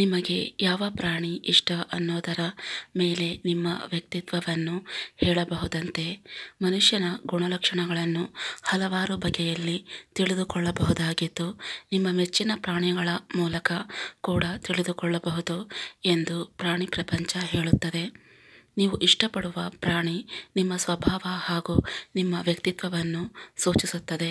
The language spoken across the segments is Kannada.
ನಿಮಗೆ ಯಾವ ಪ್ರಾಣಿ ಇಷ್ಟ ಅನ್ನೋದರ ಮೇಲೆ ನಿಮ್ಮ ವ್ಯಕ್ತಿತ್ವವನ್ನು ಹೇಳಬಹುದಂತೆ ಮನುಷ್ಯನ ಗುಣಲಕ್ಷಣಗಳನ್ನು ಹಲವಾರು ಬಗೆಯಲ್ಲಿ ತಿಳಿದುಕೊಳ್ಳಬಹುದಾಗಿದ್ದು ನಿಮ್ಮ ಮೆಚ್ಚಿನ ಪ್ರಾಣಿಗಳ ಮೂಲಕ ಕೂಡ ತಿಳಿದುಕೊಳ್ಳಬಹುದು ಎಂದು ಪ್ರಾಣಿ ಪ್ರಪಂಚ ಹೇಳುತ್ತದೆ ನೀವು ಇಷ್ಟಪಡುವ ಪ್ರಾಣಿ ನಿಮ್ಮ ಸ್ವಭಾವ ಹಾಗೂ ನಿಮ್ಮ ವ್ಯಕ್ತಿತ್ವವನ್ನು ಸೂಚಿಸುತ್ತದೆ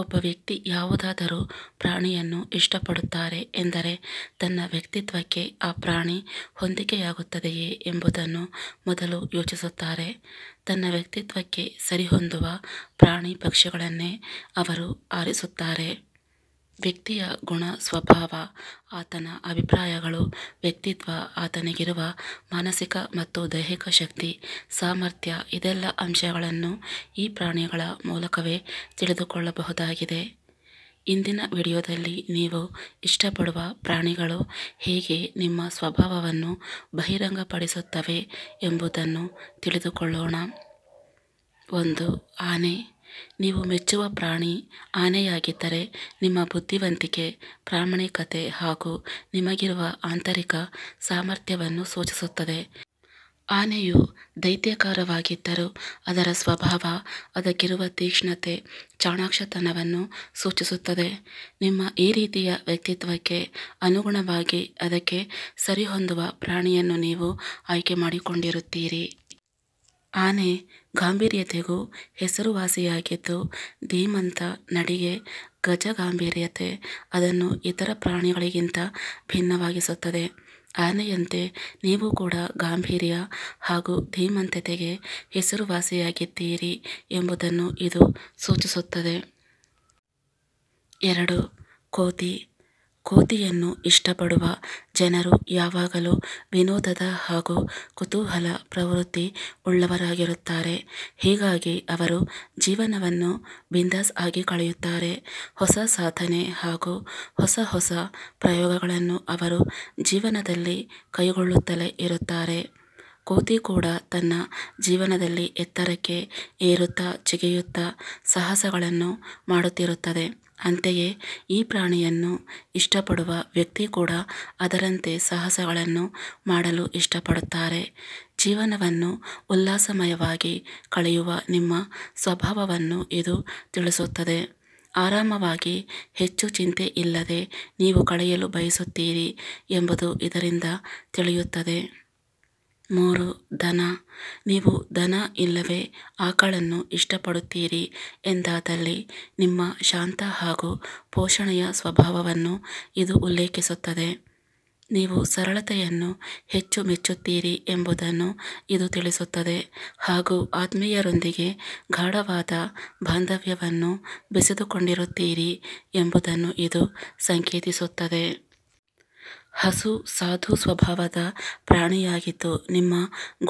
ಒಬ್ಬ ವ್ಯಕ್ತಿ ಯಾವುದಾದರೂ ಪ್ರಾಣಿಯನ್ನು ಇಷ್ಟಪಡುತ್ತಾರೆ ಎಂದರೆ ತನ್ನ ವ್ಯಕ್ತಿತ್ವಕ್ಕೆ ಆ ಪ್ರಾಣಿ ಹೊಂದಿಕೆಯಾಗುತ್ತದೆಯೇ ಎಂಬುದನ್ನು ಮೊದಲು ಯೋಚಿಸುತ್ತಾರೆ ತನ್ನ ವ್ಯಕ್ತಿತ್ವಕ್ಕೆ ಸರಿಹೊಂದುವ ಪ್ರಾಣಿ ಪಕ್ಷಿಗಳನ್ನೇ ಅವರು ಆರಿಸುತ್ತಾರೆ ವ್ಯಕ್ತಿಯ ಗುಣ ಸ್ವಭಾವ ಆತನ ಅಭಿಪ್ರಾಯಗಳು ವ್ಯಕ್ತಿತ್ವ ಆತನಿಗಿರುವ ಮಾನಸಿಕ ಮತ್ತು ದೈಹಿಕ ಶಕ್ತಿ ಸಾಮರ್ಥ್ಯ ಇದೆಲ್ಲ ಅಂಶಗಳನ್ನು ಈ ಪ್ರಾಣಿಗಳ ಮೂಲಕವೇ ತಿಳಿದುಕೊಳ್ಳಬಹುದಾಗಿದೆ ಇಂದಿನ ವಿಡಿಯೋದಲ್ಲಿ ನೀವು ಇಷ್ಟಪಡುವ ಪ್ರಾಣಿಗಳು ಹೇಗೆ ನಿಮ್ಮ ಸ್ವಭಾವವನ್ನು ಬಹಿರಂಗಪಡಿಸುತ್ತವೆ ಎಂಬುದನ್ನು ತಿಳಿದುಕೊಳ್ಳೋಣ ಒಂದು ಆನೆ ನೀವು ಮೆಚ್ಚುವ ಪ್ರಾಣಿ ಆನೆಯಾಗಿದ್ದರೆ ನಿಮ್ಮ ಬುದ್ಧಿವಂತಿಕೆ ಪ್ರಾಮಾಣಿಕತೆ ಹಾಗೂ ನಿಮಗಿರುವ ಆಂತರಿಕ ಸಾಮರ್ಥ್ಯವನ್ನು ಸೂಚಿಸುತ್ತದೆ ಆನೆಯು ದೈತ್ಯಕಾರವಾಗಿದ್ದರೂ ಅದರ ಸ್ವಭಾವ ಅದಕ್ಕಿರುವ ತೀಕ್ಷ್ಣತೆ ಚಾಣಾಕ್ಷತನವನ್ನು ಸೂಚಿಸುತ್ತದೆ ನಿಮ್ಮ ಈ ರೀತಿಯ ವ್ಯಕ್ತಿತ್ವಕ್ಕೆ ಅನುಗುಣವಾಗಿ ಅದಕ್ಕೆ ಸರಿಹೊಂದುವ ಪ್ರಾಣಿಯನ್ನು ನೀವು ಆಯ್ಕೆ ಮಾಡಿಕೊಂಡಿರುತ್ತೀರಿ ಆನೆ ಗಾಂಭೀರ್ಯತೆಗೂ ಹೆಸರುವಾಸಿಯಾಗಿದ್ದು ಧೀಮಂತ ನಡಿಗೆ ಗಜ ಗಾಂಭೀರ್ಯತೆ ಅದನ್ನು ಇತರ ಪ್ರಾಣಿಗಳಿಗಿಂತ ಭಿನ್ನವಾಗಿಸುತ್ತದೆ ಆನೆಯಂತೆ ನೀವು ಕೂಡ ಗಾಂಭೀರ್ಯ ಹಾಗೂ ಧೀಮಂತತೆಗೆ ಹೆಸರುವಾಸಿಯಾಗಿದ್ದೀರಿ ಎಂಬುದನ್ನು ಇದು ಸೂಚಿಸುತ್ತದೆ ಎರಡು ಕೋತಿ ಕೋತಿಯನ್ನು ಇಷ್ಟಪಡುವ ಜನರು ಯಾವಾಗಲೂ ವಿನೋದದ ಹಾಗೂ ಕುತೂಹಲ ಪ್ರವೃತ್ತಿ ಉಳ್ಳವರಾಗಿರುತ್ತಾರೆ ಹೀಗಾಗಿ ಅವರು ಜೀವನವನ್ನು ಬಿಂದಾಸ್ ಆಗಿ ಕಳೆಯುತ್ತಾರೆ ಹೊಸ ಸಾಧನೆ ಹಾಗೂ ಹೊಸ ಹೊಸ ಪ್ರಯೋಗಗಳನ್ನು ಅವರು ಜೀವನದಲ್ಲಿ ಕೈಗೊಳ್ಳುತ್ತಲೇ ಇರುತ್ತಾರೆ ಕೋತಿ ಕೂಡ ತನ್ನ ಜೀವನದಲ್ಲಿ ಎತ್ತರಕ್ಕೆ ಏರುತ್ತಾ ಜಿಗಿಯುತ್ತಾ ಸಾಹಸಗಳನ್ನು ಮಾಡುತ್ತಿರುತ್ತದೆ ಅಂತೆಯೇ ಈ ಪ್ರಾಣಿಯನ್ನು ಇಷ್ಟಪಡುವ ವ್ಯಕ್ತಿ ಕೂಡ ಅದರಂತೆ ಸಾಹಸಗಳನ್ನು ಮಾಡಲು ಇಷ್ಟಪಡುತ್ತಾರೆ ಜೀವನವನ್ನು ಉಲ್ಲಾಸಮಯವಾಗಿ ಕಳೆಯುವ ನಿಮ್ಮ ಸ್ವಭಾವವನ್ನು ಇದು ತಿಳಿಸುತ್ತದೆ ಆರಾಮವಾಗಿ ಹೆಚ್ಚು ಚಿಂತೆ ಇಲ್ಲದೆ ನೀವು ಕಳೆಯಲು ಬಯಸುತ್ತೀರಿ ಎಂಬುದು ಇದರಿಂದ ತಿಳಿಯುತ್ತದೆ ಮೂರು ದನ ನೀವು ದನ ಇಲ್ಲವೇ ಆಕಳನ್ನು ಇಷ್ಟಪಡುತ್ತೀರಿ ಎಂದಾದಲ್ಲಿ ನಿಮ್ಮ ಶಾಂತ ಹಾಗೂ ಪೋಷಣೆಯ ಸ್ವಭಾವವನ್ನು ಇದು ಉಲ್ಲೇಖಿಸುತ್ತದೆ ನೀವು ಸರಳತೆಯನ್ನು ಹೆಚ್ಚು ಮೆಚ್ಚುತ್ತೀರಿ ಎಂಬುದನ್ನು ಇದು ತಿಳಿಸುತ್ತದೆ ಹಾಗೂ ಆತ್ಮೀಯರೊಂದಿಗೆ ಗಾಢವಾದ ಬಾಂಧವ್ಯವನ್ನು ಬೆಸೆದುಕೊಂಡಿರುತ್ತೀರಿ ಎಂಬುದನ್ನು ಇದು ಸಂಕೇತಿಸುತ್ತದೆ ಹಸು ಸಾಧು ಸ್ವಭಾವದ ಪ್ರಾಣಿಯಾಗಿದ್ದು ನಿಮ್ಮ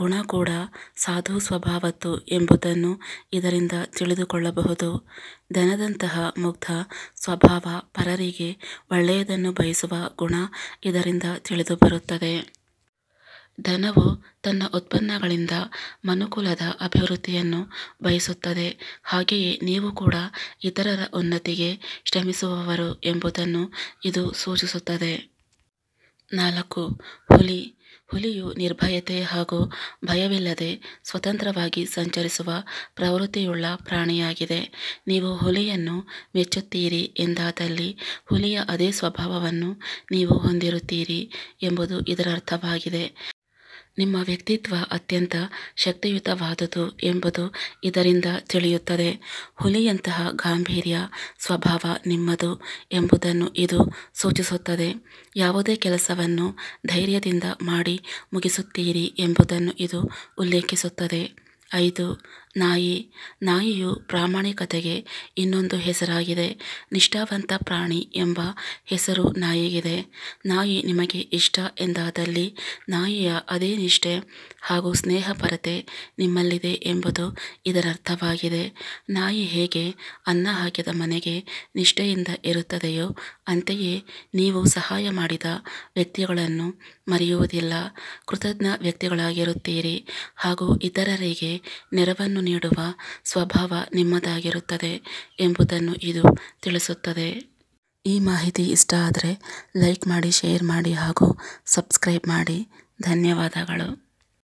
ಗುಣ ಕೂಡ ಸಾಧು ಸ್ವಭಾವತ್ತು ಎಂಬುದನ್ನು ಇದರಿಂದ ತಿಳಿದುಕೊಳ್ಳಬಹುದು ದನದಂತಹ ಮುಗ್ಧ ಸ್ವಭಾವ ಪರರಿಗೆ ಒಳ್ಳೆಯದನ್ನು ಬಯಸುವ ಗುಣ ಇದರಿಂದ ತಿಳಿದುಬರುತ್ತದೆ ದನವು ತನ್ನ ಉತ್ಪನ್ನಗಳಿಂದ ಮನುಕುಲದ ಅಭಿವೃದ್ಧಿಯನ್ನು ಬಯಸುತ್ತದೆ ಹಾಗೆಯೇ ನೀವು ಕೂಡ ಇತರರ ಉನ್ನತಿಗೆ ಶ್ರಮಿಸುವವರು ಎಂಬುದನ್ನು ಇದು ಸೂಚಿಸುತ್ತದೆ ನಾಲ್ಕು ಹುಲಿ ಹುಲಿಯು ನಿರ್ಭಯತೆ ಹಾಗೂ ಭಯವಿಲ್ಲದೆ ಸ್ವತಂತ್ರವಾಗಿ ಸಂಚರಿಸುವ ಪ್ರವೃತ್ತಿಯುಳ್ಳ ಪ್ರಾಣಿಯಾಗಿದೆ ನೀವು ಹುಲಿಯನ್ನು ಮೆಚ್ಚುತ್ತೀರಿ ಎಂದಾದಲ್ಲಿ ಹುಲಿಯ ಅದೇ ಸ್ವಭಾವವನ್ನು ನೀವು ಹೊಂದಿರುತ್ತೀರಿ ಎಂಬುದು ಇದರರ್ಥವಾಗಿದೆ ನಿಮ್ಮ ವ್ಯಕ್ತಿತ್ವ ಅತ್ಯಂತ ಶಕ್ತಿಯುತವಾದುದು ಎಂಬುದು ಇದರಿಂದ ತಿಳಿಯುತ್ತದೆ ಹುಲಿಯಂತಹ ಗಾಂಭೀರ್ಯ ಸ್ವಭಾವ ನಿಮ್ಮದು ಎಂಬುದನ್ನು ಇದು ಸೂಚಿಸುತ್ತದೆ ಯಾವುದೇ ಕೆಲಸವನ್ನು ಧೈರ್ಯದಿಂದ ಮಾಡಿ ಮುಗಿಸುತ್ತೀರಿ ಎಂಬುದನ್ನು ಇದು ಉಲ್ಲೇಖಿಸುತ್ತದೆ ಐದು ನಾಯಿ ನಾಯಿಯು ಪ್ರಾಮಾಣಿಕತೆಗೆ ಇನ್ನೊಂದು ಹೆಸರಾಗಿದೆ ನಿಷ್ಠಾವಂತ ಪ್ರಾಣಿ ಎಂಬ ಹೆಸರು ನಾಯಿಗಿದೆ ನಾಯಿ ನಿಮಗೆ ಇಷ್ಟ ಎಂದಾದಲ್ಲಿ ನಾಯಿಯ ಅದೇ ನಿಷ್ಠೆ ಹಾಗೂ ಸ್ನೇಹಪರತೆ ನಿಮ್ಮಲ್ಲಿದೆ ಎಂಬುದು ಇದರರ್ಥವಾಗಿದೆ ನಾಯಿ ಹೇಗೆ ಅನ್ನ ಹಾಕಿದ ಮನೆಗೆ ನಿಷ್ಠೆಯಿಂದ ಇರುತ್ತದೆಯೋ ಅಂತೆಯೇ ನೀವು ಸಹಾಯ ಮಾಡಿದ ವ್ಯಕ್ತಿಗಳನ್ನು ಮರೆಯುವುದಿಲ್ಲ ಕೃತಜ್ಞ ವ್ಯಕ್ತಿಗಳಾಗಿರುತ್ತೀರಿ ಹಾಗೂ ಇತರರಿಗೆ ನೆರವನ್ನು ನೀಡುವ ಸ್ವಭಾವ ನಿಮ್ಮದಾಗಿರುತ್ತದೆ ಎಂಬುದನ್ನು ಇದು ತಿಳಿಸುತ್ತದೆ ಈ ಮಾಹಿತಿ ಇಷ್ಟ ಆದರೆ ಲೈಕ್ ಮಾಡಿ ಶೇರ್ ಮಾಡಿ ಹಾಗೂ ಸಬ್ಸ್ಕ್ರೈಬ್ ಮಾಡಿ ಧನ್ಯವಾದಗಳು